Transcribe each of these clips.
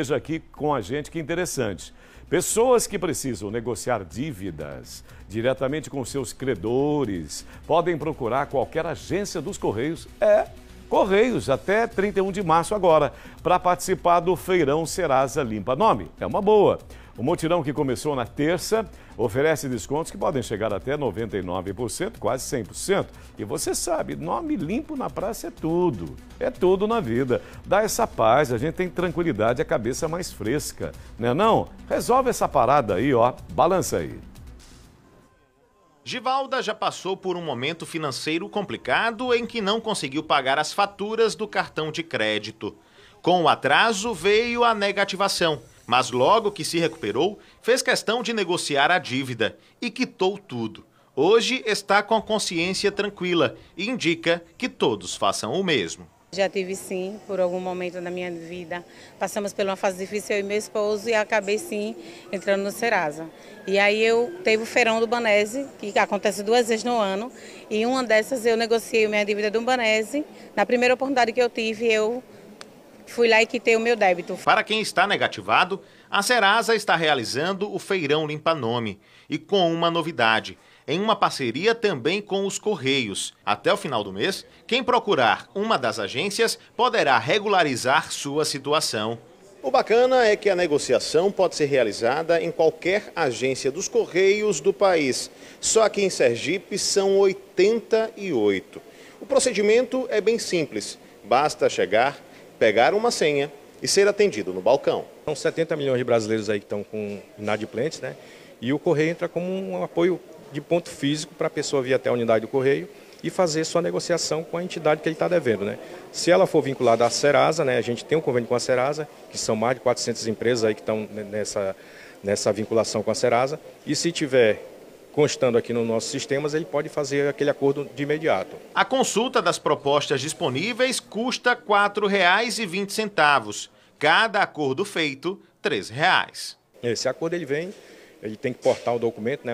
Veja aqui com a gente que interessante. Pessoas que precisam negociar dívidas diretamente com seus credores podem procurar qualquer agência dos Correios. É Correios até 31 de março agora para participar do Feirão Serasa Limpa Nome. É uma boa. O motirão que começou na terça oferece descontos que podem chegar até 99%, quase 100%. E você sabe, nome limpo na praça é tudo. É tudo na vida. Dá essa paz, a gente tem tranquilidade, a cabeça mais fresca. Né não, não? Resolve essa parada aí, ó. Balança aí. Givalda já passou por um momento financeiro complicado em que não conseguiu pagar as faturas do cartão de crédito. Com o atraso veio a negativação, mas logo que se recuperou, fez questão de negociar a dívida e quitou tudo. Hoje está com a consciência tranquila e indica que todos façam o mesmo. Já tive sim, por algum momento da minha vida. Passamos por uma fase difícil, eu e meu esposo, e acabei sim entrando no Serasa. E aí eu teve o feirão do Banese, que acontece duas vezes no ano, e uma dessas eu negociei minha dívida do Banese. Na primeira oportunidade que eu tive, eu fui lá e quitei o meu débito. Para quem está negativado, a Serasa está realizando o Feirão Limpa Nome, e com uma novidade – em uma parceria também com os Correios. Até o final do mês, quem procurar uma das agências poderá regularizar sua situação. O bacana é que a negociação pode ser realizada em qualquer agência dos Correios do país. Só que em Sergipe são 88. O procedimento é bem simples. Basta chegar, pegar uma senha e ser atendido no balcão. São 70 milhões de brasileiros aí que estão com inadimplentes, né? E o correio entra como um apoio de ponto físico para a pessoa vir até a unidade do correio e fazer sua negociação com a entidade que ele está devendo. Né? Se ela for vinculada à Serasa, né, a gente tem um convênio com a Serasa, que são mais de 400 empresas aí que estão nessa, nessa vinculação com a Serasa, e se tiver constando aqui nos nossos sistemas, ele pode fazer aquele acordo de imediato. A consulta das propostas disponíveis custa R$ 4,20. Cada acordo feito, R$ 3,00. Esse acordo ele vem ele tem que portar o documento, né,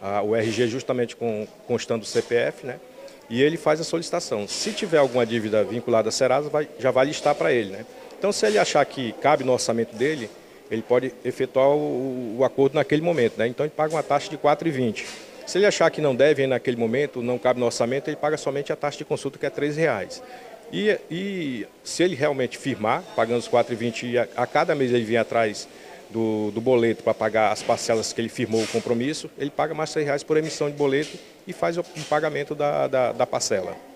a, o RG justamente com, constando o CPF, né, e ele faz a solicitação. Se tiver alguma dívida vinculada à Serasa, vai, já vai listar para ele. Né? Então, se ele achar que cabe no orçamento dele, ele pode efetuar o, o acordo naquele momento. Né? Então, ele paga uma taxa de 4,20. Se ele achar que não deve naquele momento, não cabe no orçamento, ele paga somente a taxa de consulta, que é R$ reais. E, e, se ele realmente firmar, pagando os 4,20 e a, a cada mês ele vem atrás do, do boleto para pagar as parcelas que ele firmou o compromisso, ele paga mais R$ reais por emissão de boleto e faz o pagamento da, da, da parcela.